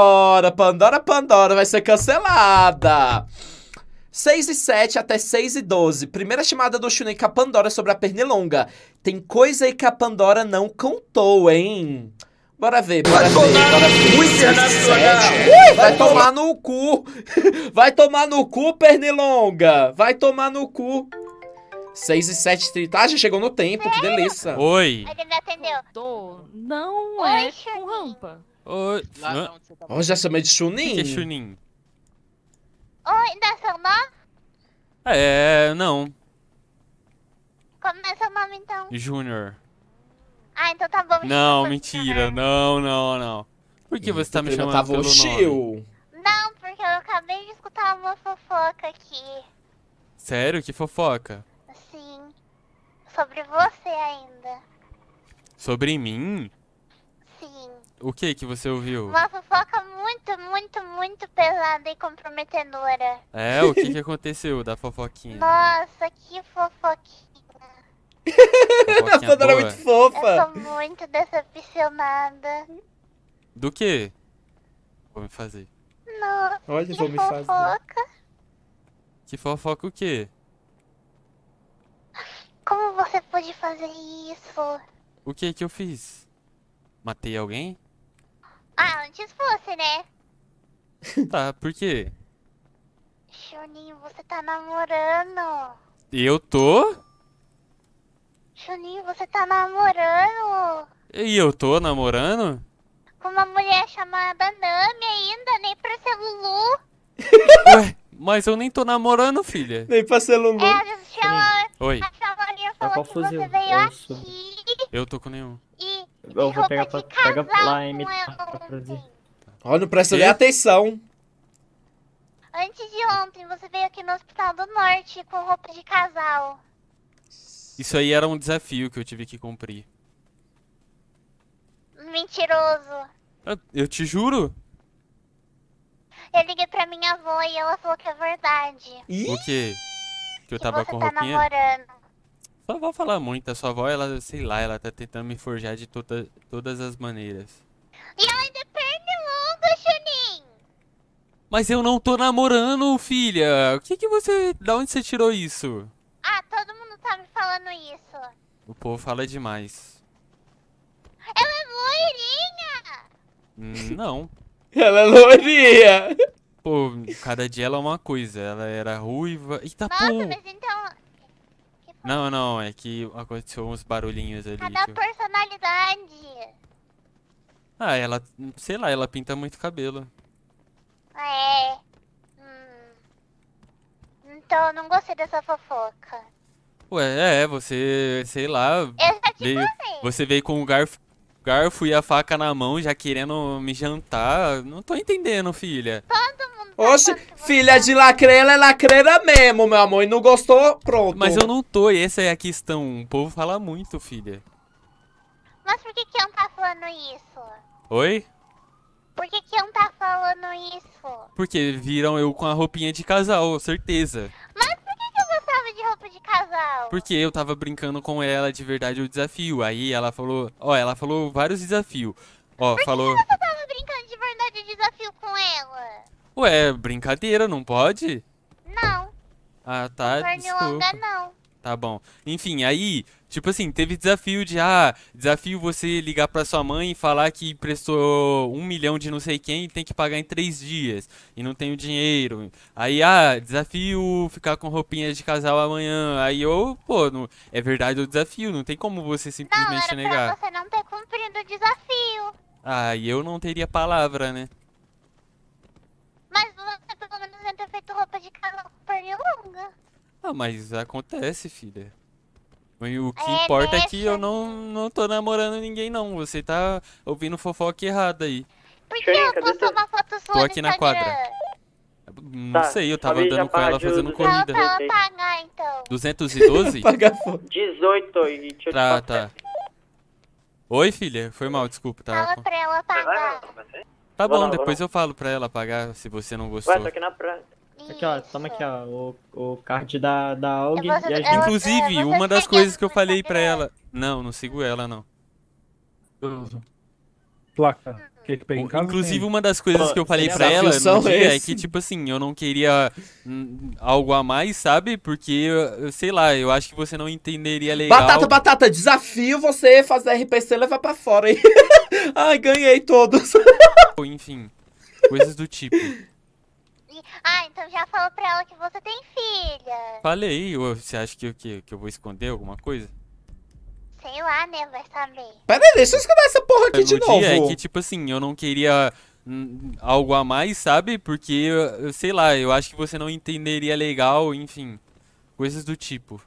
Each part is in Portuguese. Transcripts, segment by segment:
Pandora, Pandora, Pandora vai ser cancelada. 6 e 7 até 6 e 12. Primeira chamada do Shunen com a Pandora sobre a pernilonga. Tem coisa aí que a Pandora não contou, hein? Bora ver, bora vai ver. Bora ver. Ui, Ui, vai, vai tomar no cu. vai tomar no cu, pernilonga. Vai tomar no cu. 6 e 7 30. Ah, já chegou no tempo, Sério? que delícia. Oi. Ele não atendeu. Não, é com rampa. Oi. Lá onde você tá já chamei de Chunin? que é Chunin? Oi, ainda é seu nome? É, não. Como é seu nome então? Junior Ah, então tá bom. Então não, mentira. Não, não, não. Por que você tá, tá me chamando tava pelo nome? Não, porque eu acabei de escutar uma fofoca aqui. Sério? Que fofoca? Sim. Sobre você ainda. Sobre mim? Sim. O que que você ouviu? Uma fofoca muito, muito, muito pesada e comprometedora. É, o que que aconteceu da fofoquinha? Nossa, que fofoquinha. Fofoquinha Ela é muito Eu tô muito decepcionada. Do que? Vou me fazer. Nossa, Olha, que vou me fazer. fofoca. Que fofoca o quê? Como você pôde fazer isso? O que que eu fiz? Matei alguém? Ah, antes fosse, né? Tá, por quê? Juninho, você tá namorando. Eu tô? Juninho, você tá namorando. E eu tô namorando? Com uma mulher chamada Nami ainda, nem pra ser Lulu. Ué, mas eu nem tô namorando, filha. Nem pra ser Lulu. É, a chama... Oi. A chamarinha tá falou que você veio aqui. Eu tô com nenhum. Eu vou pegar pra, pega lá em Olha, não presta nem atenção. Antes de ontem, você veio aqui no Hospital do Norte com roupa de casal. Isso aí era um desafio que eu tive que cumprir. Mentiroso. Eu, te juro. Eu liguei pra minha avó e ela falou que é verdade. O quê? Que eu que tava com tá roupinha? Tá namorando. Sua avó fala muito, a sua avó, ela, sei lá, ela tá tentando me forjar de toda, todas as maneiras. E ela ainda pernilongo, Juninho! Mas eu não tô namorando, filha! O que que você... Da onde você tirou isso? Ah, todo mundo tá me falando isso. O povo fala demais. Ela é loirinha! Hum, não. ela é loirinha! Pô, cada dia ela é uma coisa. Ela era ruiva... Eita, Nossa, pô! mas então não, não, é que aconteceu uns barulhinhos ali. Cadê a personalidade? Ah, ela, sei lá, ela pinta muito cabelo. É. Hum. Então, não gostei dessa fofoca. Ué, é, você, sei lá. Veio, você veio com o garfo, garfo e a faca na mão, já querendo me jantar. Não tô entendendo, filha. Quando Oxe, filha de lacreira é lacreira mesmo, meu amor. E não gostou, pronto. Mas eu não tô, e essa é a questão. O povo fala muito, filha. Mas por que que eu não tá falando isso? Oi? Por que que eu não tá falando isso? Porque viram eu com a roupinha de casal, certeza. Mas por que que eu gostava de roupa de casal? Porque eu tava brincando com ela de verdade o desafio. Aí ela falou... Ó, ela falou vários desafios. Ó, por falou... Que Ué, brincadeira, não pode? Não. Ah, tá, desculpa. não. Tá bom. Enfim, aí, tipo assim, teve desafio de, ah, desafio você ligar pra sua mãe e falar que prestou um milhão de não sei quem e tem que pagar em três dias. E não tem o dinheiro. Aí, ah, desafio ficar com roupinha de casal amanhã. Aí eu, pô, não, é verdade o desafio, não tem como você simplesmente não, era negar. Pra você não ter cumprido o desafio. Ah, e eu não teria palavra, né? Ah, mas acontece, filha. O que é, importa é que eu não, não tô namorando ninguém, não. Você tá ouvindo fofoca errada aí. Por que eu posto uma foto sua Tô aqui na quadra. Não tá, sei, eu tava andando com ela fazendo corrida. Não, pra ela então. 212? 18 e deixa Tá, tá. Oi, filha. Foi mal, desculpa. Tava... Tá? Fala pra ela pagar. Tá bom, depois eu falo pra ela pagar se você não gostou. Ué, tô aqui na praia. Aqui, ó, toma aqui, ó, o, o card da, da Aug e a gente... Inclusive, uma das coisas que eu falei pra né? ela... Não, não sigo ela, não. Placa. Que que pega em casa, Inclusive, tem. uma das coisas que eu falei pra ela no dia é que, tipo assim, eu não queria hum, algo a mais, sabe? Porque, eu, eu sei lá, eu acho que você não entenderia legal. Batata, batata, desafio você fazer RPC e levar pra fora aí. Ai, ganhei todos. Enfim, coisas do tipo. Ah, então já falou pra ela que você tem filha. Falei, você acha que, que, que eu vou esconder alguma coisa? Sei lá, né? Vai saber. Peraí, deixa eu esconder essa porra aqui de é novo. é que, tipo assim, eu não queria hum, algo a mais, sabe? Porque, eu, eu sei lá, eu acho que você não entenderia legal, enfim. Coisas do tipo.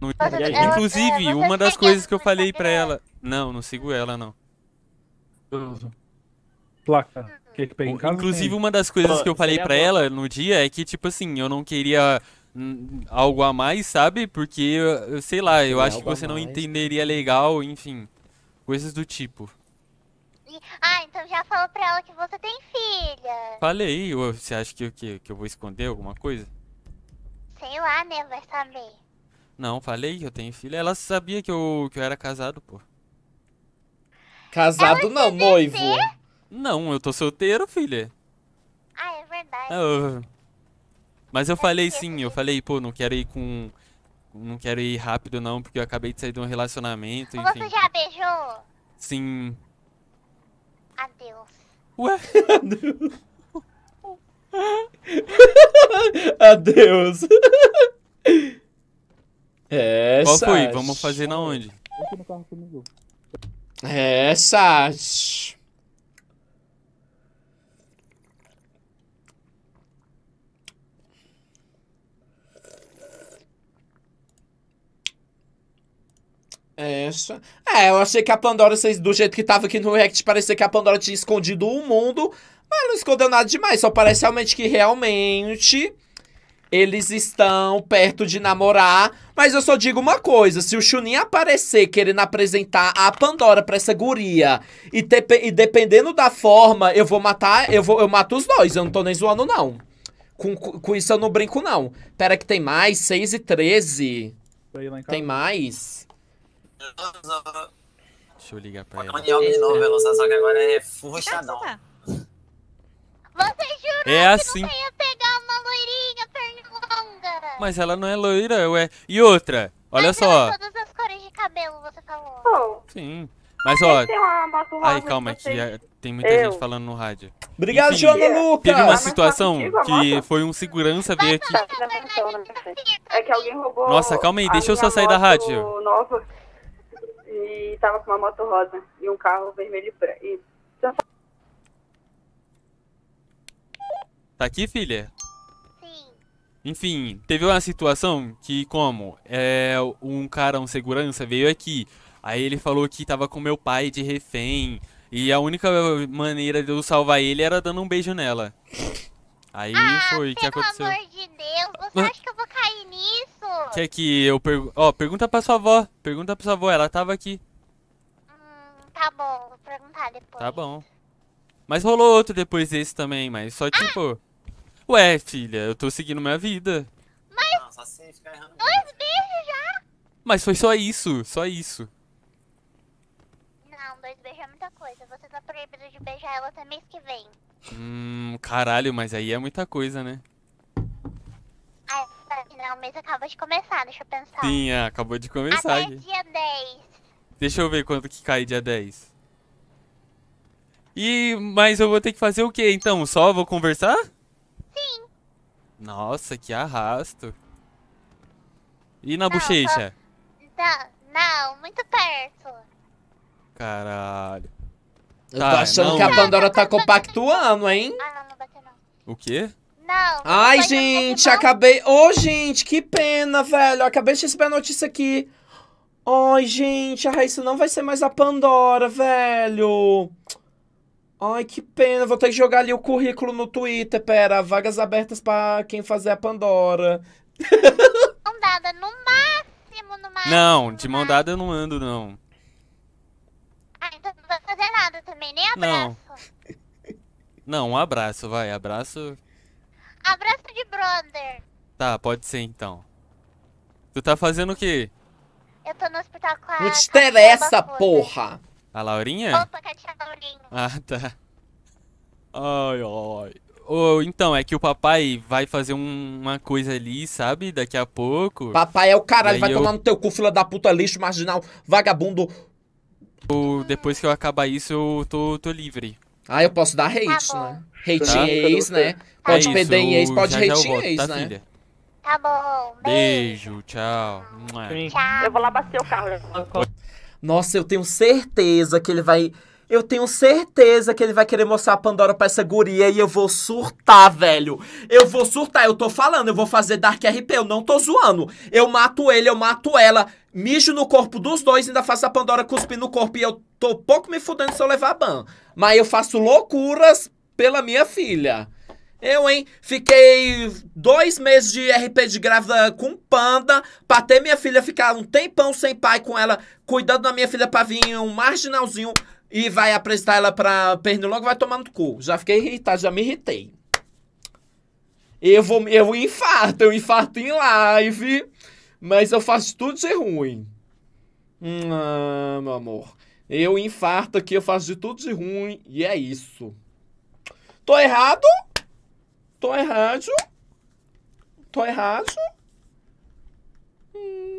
Não... Inclusive, é, uma das coisas que eu falei pra ela... Não, não sigo ela, não placa. Hum. Que é que Inclusive, uma das coisas que eu falei para ela no dia é que, tipo assim, eu não queria hum, algo a mais, sabe? Porque, eu sei lá, eu acho que você não entenderia legal, enfim. Coisas do tipo. Ah, então já falou pra ela que você tem filha. Falei, você acha que, que, que eu vou esconder alguma coisa? Sei lá, né? Vai saber. Não, falei que eu tenho filha. Ela sabia que eu, que eu era casado, pô. Casado ela não, noivo. Dizer? Não, eu tô solteiro, filha. Ah, é verdade. Ah, mas eu falei sim, eu falei, pô, não quero ir com. Não quero ir rápido, não, porque eu acabei de sair de um relacionamento. Enfim. Você já beijou? Sim. Adeus. Ué? Adeus. Adeus. É, Qual foi? Vamos fazer na onde? Aqui no carro comigo. É, Sars. É, eu achei que a Pandora, do jeito que tava aqui no React, parecia que a Pandora tinha escondido o mundo. Mas não escondeu nada demais. Só parece realmente que realmente eles estão perto de namorar. Mas eu só digo uma coisa: se o Chunin aparecer querendo apresentar a Pandora pra essa guria e, te, e dependendo da forma, eu vou matar, eu, vou, eu mato os dois. Eu não tô nem zoando, não. Com, com isso eu não brinco, não. Pera que tem mais, 6 e 13. Tem mais? Deixa eu ligar pra ele. Yoga de novo, Velosa, só que agora é furrochadão. Você jurou é assim. que não assim. ia pegar uma loirinha perna Mas ela não é loira, ué. E outra, olha Mas só. Todas as cores de cabelo, você falou. Oh. Sim. Mas ó. Aí, calma, que tem muita eu. gente falando no rádio. Obrigado, Enfim, Joana Lucas! Teve uma tá situação que foi um segurança aqui. Tá, tá, é que alguém roubou. Nossa, calma aí, deixa eu só sair da rádio. Nova e estava com uma moto rosa e um carro vermelho e Tá aqui, filha? Sim. Enfim, teve uma situação que, como? É, um cara, um segurança, veio aqui. Aí ele falou que tava com meu pai de refém. E a única maneira de eu salvar ele era dando um beijo nela. Aí ah, foi o que aconteceu. Pelo amor de Deus, você acha que eu vou Quer que eu pergunte? oh, pergunta pra sua avó. Pergunta pra sua avó, ela tava aqui. Hum, tá bom, vou perguntar depois. Tá bom. Mas rolou outro depois desse também, mas só tipo... Ah! Ué, filha, eu tô seguindo minha vida. Mas... Não, só assim, fica errando. Dois beijos já? Mas foi só isso, só isso. Não, dois beijos é muita coisa. Você tá proibido de beijar ela até mês que vem. Hum, caralho, mas aí é muita coisa, né? não, o mês acabou de começar, deixa eu pensar. Sim, é, acabou de começar. Até dia 10. Deixa eu ver quanto que cai dia 10. E, mas eu vou ter que fazer o quê? então? Só vou conversar? Sim. Nossa, que arrasto. E na não, bochecha? Não, muito perto. Caralho. Eu tá, tô achando não. que a Pandora tá compactuando, hein? Ah, não, não bateu não. O quê? Não. Ai, gente, acabei. Ô, oh, gente, que pena, velho. acabei de receber a notícia aqui. Ai, gente, a Raíssa não vai ser mais a Pandora, velho. Ai, que pena. Vou ter que jogar ali o currículo no Twitter. Pera, vagas abertas pra quem fazer a Pandora. Mão no máximo, no máximo. Não, de mandada eu não ando, não. Ah, então não vai fazer nada também, nem abraço. Não. Não, um abraço, vai. Abraço Abraço de brother. Tá, pode ser então. Tu tá fazendo o quê? Eu tô no hospital com a... Não te interessa, porra! A Laurinha? Opa, Katia Laurinha. Ah, tá. Ai, ai. Oh, então, é que o papai vai fazer um, uma coisa ali, sabe? Daqui a pouco. Papai é o caralho, vai eu... tomar no teu cu, fila da puta, lixo, marginal, vagabundo. Eu, depois que eu acabar isso, eu tô, tô livre. Ah, eu posso dar hate, tá né? Hate tá. em ex, né? É pode é perder em ex, pode hate em ex, tá, né? Filha. Tá bom, beijo. beijo tchau. tchau. Eu vou lá bater o carro. Nossa, eu tenho certeza que ele vai... Eu tenho certeza que ele vai querer mostrar a Pandora pra essa guria e eu vou surtar, velho. Eu vou surtar, eu tô falando, eu vou fazer Dark RP, eu não tô zoando. Eu mato ele, eu mato ela, mijo no corpo dos dois e ainda faço a Pandora cuspir no corpo e eu tô pouco me fudendo se eu levar ban. Mas eu faço loucuras pela minha filha. Eu, hein? Fiquei dois meses de RP de grávida com panda pra ter minha filha ficar um tempão sem pai com ela, cuidando da minha filha pra vir um marginalzinho e vai apresentar ela pra pernilongo vai tomando cu. Já fiquei irritado, já me irritei. Eu vou, eu infarto, eu infarto em live, mas eu faço tudo ser ruim. Hum, meu amor. Eu infarto aqui, eu faço de tudo de ruim e é isso. Tô errado? Tô errado? Tô errado? Hum.